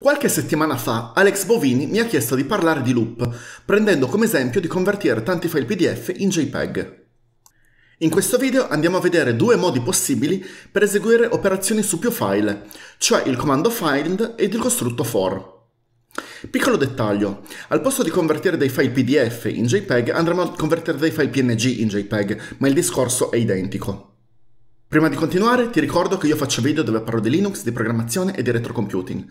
Qualche settimana fa Alex Bovini mi ha chiesto di parlare di loop, prendendo come esempio di convertire tanti file PDF in JPEG. In questo video andiamo a vedere due modi possibili per eseguire operazioni su più file, cioè il comando find ed il costrutto for. Piccolo dettaglio, al posto di convertire dei file PDF in JPEG andremo a convertire dei file PNG in JPEG, ma il discorso è identico. Prima di continuare ti ricordo che io faccio video dove parlo di Linux, di programmazione e di retrocomputing.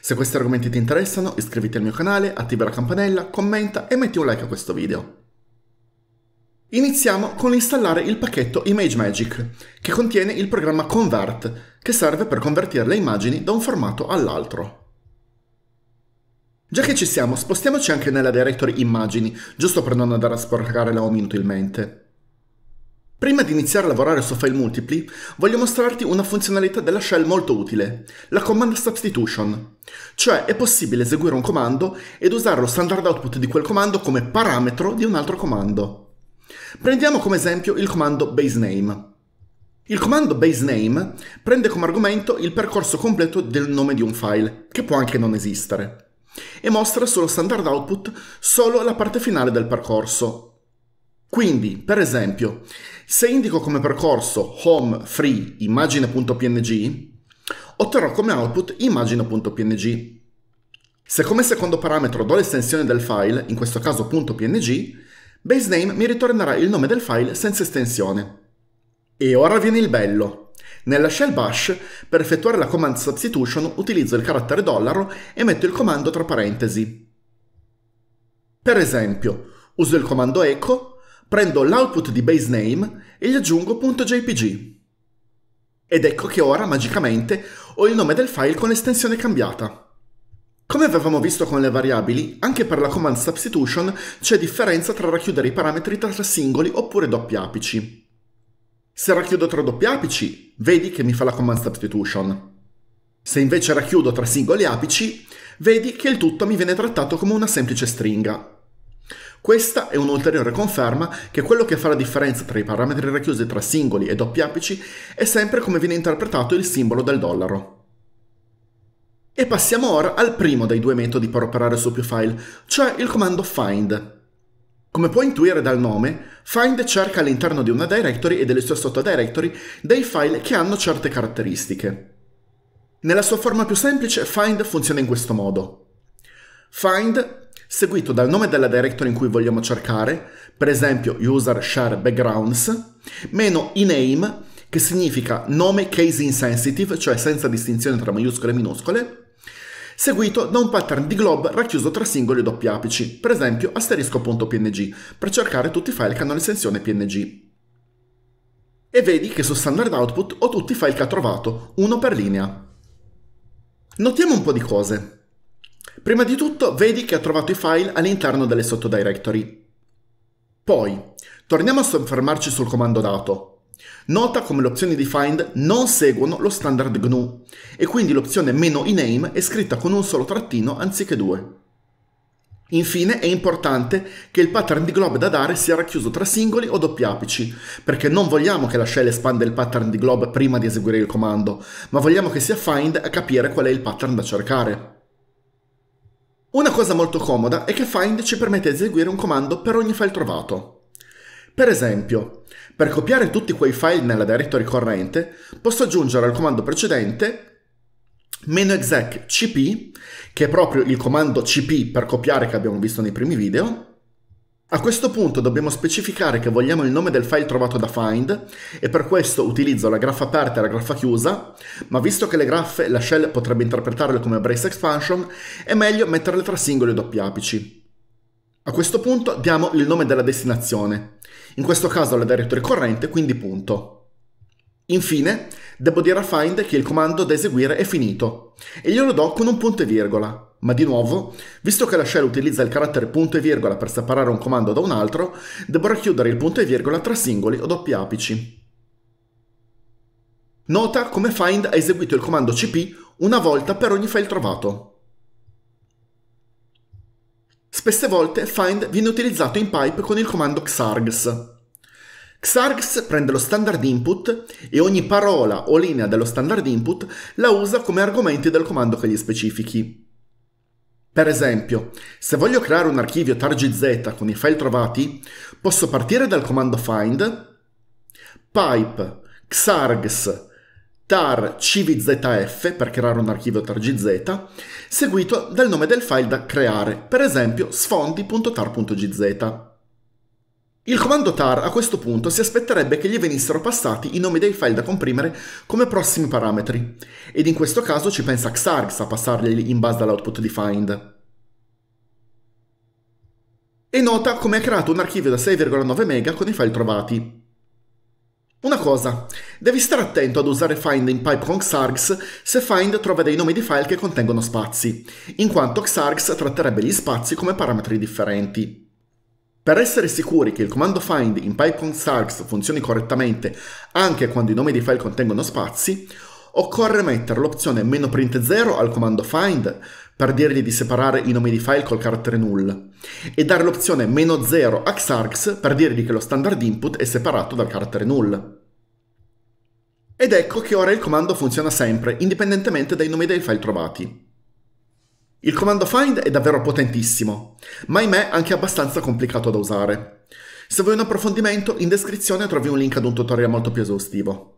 Se questi argomenti ti interessano iscriviti al mio canale, attiva la campanella, commenta e metti un like a questo video. Iniziamo con l'installare il pacchetto ImageMagick, che contiene il programma Convert, che serve per convertire le immagini da un formato all'altro. Già che ci siamo, spostiamoci anche nella directory immagini, giusto per non andare a sporcare la home inutilmente. Prima di iniziare a lavorare su file multipli, voglio mostrarti una funzionalità della shell molto utile, la command substitution. Cioè è possibile eseguire un comando ed usare lo standard output di quel comando come parametro di un altro comando. Prendiamo come esempio il comando baseName. Il comando baseName prende come argomento il percorso completo del nome di un file, che può anche non esistere, e mostra sullo standard output solo la parte finale del percorso, quindi, per esempio, se indico come percorso home free immagine.png, otterrò come output immagine.png. Se come secondo parametro do l'estensione del file, in questo caso .png, basename mi ritornerà il nome del file senza estensione. E ora viene il bello. Nella shell bash, per effettuare la command substitution utilizzo il carattere dollaro e metto il comando tra parentesi. Per esempio, uso il comando echo prendo l'output di base name e gli aggiungo .jpg. Ed ecco che ora, magicamente, ho il nome del file con l'estensione cambiata. Come avevamo visto con le variabili, anche per la command substitution c'è differenza tra racchiudere i parametri tra singoli oppure doppi apici. Se racchiudo tra doppi apici, vedi che mi fa la command substitution. Se invece racchiudo tra singoli apici, vedi che il tutto mi viene trattato come una semplice stringa. Questa è un'ulteriore conferma che quello che fa la differenza tra i parametri racchiusi tra singoli e doppi apici è sempre come viene interpretato il simbolo del dollaro. E passiamo ora al primo dei due metodi per operare su più file, cioè il comando find. Come puoi intuire dal nome, find cerca all'interno di una directory e delle sue sottodirectory dei file che hanno certe caratteristiche. Nella sua forma più semplice, find funziona in questo modo. Find seguito dal nome della directory in cui vogliamo cercare, per esempio user share backgrounds, meno iname, che significa nome case insensitive, cioè senza distinzione tra maiuscole e minuscole, seguito da un pattern di glob racchiuso tra singoli e doppi apici, per esempio asterisco.png, per cercare tutti i file che hanno l'estensione png. E vedi che su standard output ho tutti i file che ha trovato, uno per linea. Notiamo un po' di cose. Prima di tutto vedi che ha trovato i file all'interno delle sottodirectory. Poi, torniamo a soffermarci sul comando dato. Nota come le opzioni di find non seguono lo standard GNU e quindi l'opzione meno "-iname" è scritta con un solo trattino anziché due. Infine è importante che il pattern di glob da dare sia racchiuso tra singoli o doppi apici, perché non vogliamo che la shell espanda il pattern di glob prima di eseguire il comando, ma vogliamo che sia find a capire qual è il pattern da cercare. Una cosa molto comoda è che Find ci permette di eseguire un comando per ogni file trovato. Per esempio, per copiare tutti quei file nella directory corrente, posso aggiungere al comando precedente exec cp, che è proprio il comando cp per copiare che abbiamo visto nei primi video, a questo punto dobbiamo specificare che vogliamo il nome del file trovato da find e per questo utilizzo la graffa aperta e la graffa chiusa, ma visto che le graffe la shell potrebbe interpretarle come brace expansion, è meglio metterle tra singoli e doppi apici. A questo punto diamo il nome della destinazione, in questo caso la directory corrente, quindi punto. Infine, devo dire a Find che il comando da eseguire è finito e glielo do con un punto e virgola. Ma di nuovo, visto che la shell utilizza il carattere punto e virgola per separare un comando da un altro, devo racchiudere il punto e virgola tra singoli o doppi apici. Nota come find ha eseguito il comando cp una volta per ogni file trovato. Spesse volte find viene utilizzato in pipe con il comando xargs, Xargs prende lo standard input e ogni parola o linea dello standard input la usa come argomenti del comando che gli specifichi. Per esempio, se voglio creare un archivio targz con i file trovati, posso partire dal comando find pipe xargs tar cvzf per creare un archivio targz, seguito dal nome del file da creare, per esempio sfondi.tar.gz. Il comando tar a questo punto si aspetterebbe che gli venissero passati i nomi dei file da comprimere come prossimi parametri, ed in questo caso ci pensa Xargs a passarli in base all'output di find. E nota come ha creato un archivio da 6,9 MB con i file trovati, una cosa, devi stare attento ad usare find in pipe con Xargs se find trova dei nomi di file che contengono spazi, in quanto Xargs tratterebbe gli spazi come parametri differenti. Per essere sicuri che il comando find in Python PyConSargs funzioni correttamente anche quando i nomi di file contengono spazi, occorre mettere l'opzione print 0 al comando find per dirgli di separare i nomi di file col carattere null e dare l'opzione meno 0 a Xargs per dirgli che lo standard input è separato dal carattere null. Ed ecco che ora il comando funziona sempre, indipendentemente dai nomi dei file trovati. Il comando find è davvero potentissimo, ma ahimè anche abbastanza complicato da usare. Se vuoi un approfondimento, in descrizione trovi un link ad un tutorial molto più esaustivo.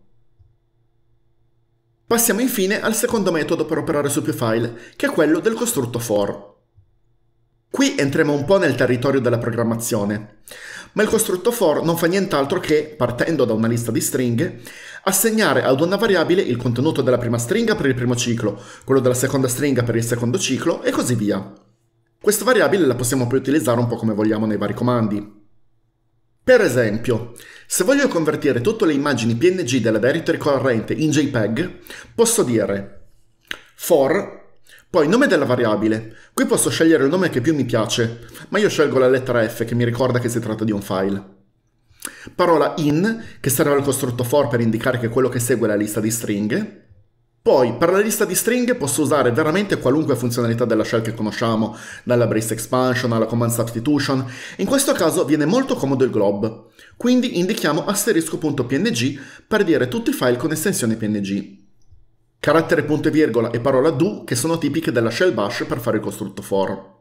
Passiamo infine al secondo metodo per operare su più file, che è quello del costrutto for. Qui entriamo un po' nel territorio della programmazione ma il costrutto for non fa nient'altro che, partendo da una lista di stringhe, assegnare ad una variabile il contenuto della prima stringa per il primo ciclo, quello della seconda stringa per il secondo ciclo e così via. Questa variabile la possiamo poi utilizzare un po' come vogliamo nei vari comandi. Per esempio, se voglio convertire tutte le immagini PNG della directory corrente in JPEG, posso dire for poi nome della variabile. Qui posso scegliere il nome che più mi piace, ma io scelgo la lettera F che mi ricorda che si tratta di un file. Parola in, che serve al costrutto for per indicare che è quello che segue la lista di stringhe. Poi, per la lista di stringhe posso usare veramente qualunque funzionalità della shell che conosciamo, dalla brace expansion alla command substitution. In questo caso viene molto comodo il glob. Quindi indichiamo asterisco.png per dire tutti i file con estensione png. Carattere punto e virgola e parola do che sono tipiche della shell bash per fare il costrutto for.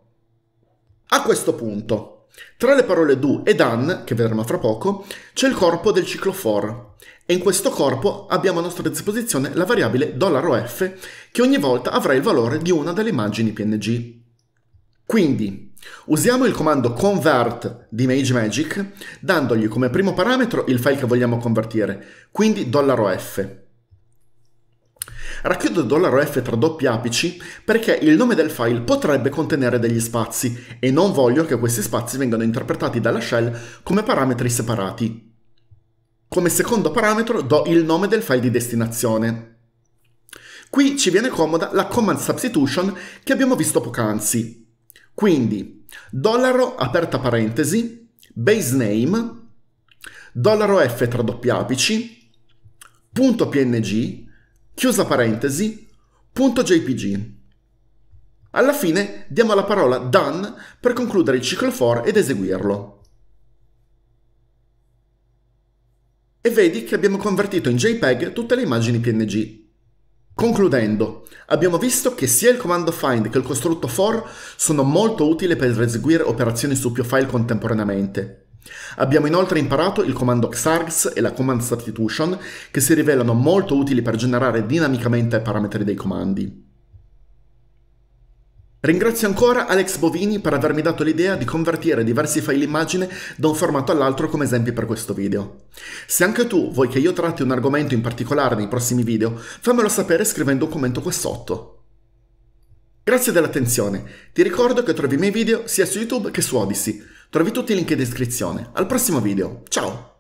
A questo punto, tra le parole do e done, che vedremo fra poco, c'è il corpo del ciclo for e in questo corpo abbiamo a nostra disposizione la variabile $f che ogni volta avrà il valore di una delle immagini png. Quindi usiamo il comando convert di MageMagic dandogli come primo parametro il file che vogliamo convertire, quindi $f Racchiudo dollaro $F tra doppi apici perché il nome del file potrebbe contenere degli spazi e non voglio che questi spazi vengano interpretati dalla shell come parametri separati. Come secondo parametro do il nome del file di destinazione. Qui ci viene comoda la command substitution che abbiamo visto poc'anzi. Quindi, dollaro aperta parentesi, base name, dollaro F tra doppi apici, punto PNG, chiusa parentesi, punto JPG. Alla fine diamo la parola done per concludere il ciclo for ed eseguirlo. E vedi che abbiamo convertito in JPEG tutte le immagini PNG. Concludendo, abbiamo visto che sia il comando find che il costrutto for sono molto utili per eseguire operazioni su più file contemporaneamente, Abbiamo inoltre imparato il comando XARGS e la command substitution che si rivelano molto utili per generare dinamicamente parametri dei comandi. Ringrazio ancora Alex Bovini per avermi dato l'idea di convertire diversi file immagine da un formato all'altro come esempi per questo video. Se anche tu vuoi che io tratti un argomento in particolare nei prossimi video, fammelo sapere scrivendo un commento qua sotto. Grazie dell'attenzione, ti ricordo che trovi i miei video sia su YouTube che su Odyssey Trovi tutti i link in descrizione. Al prossimo video, ciao!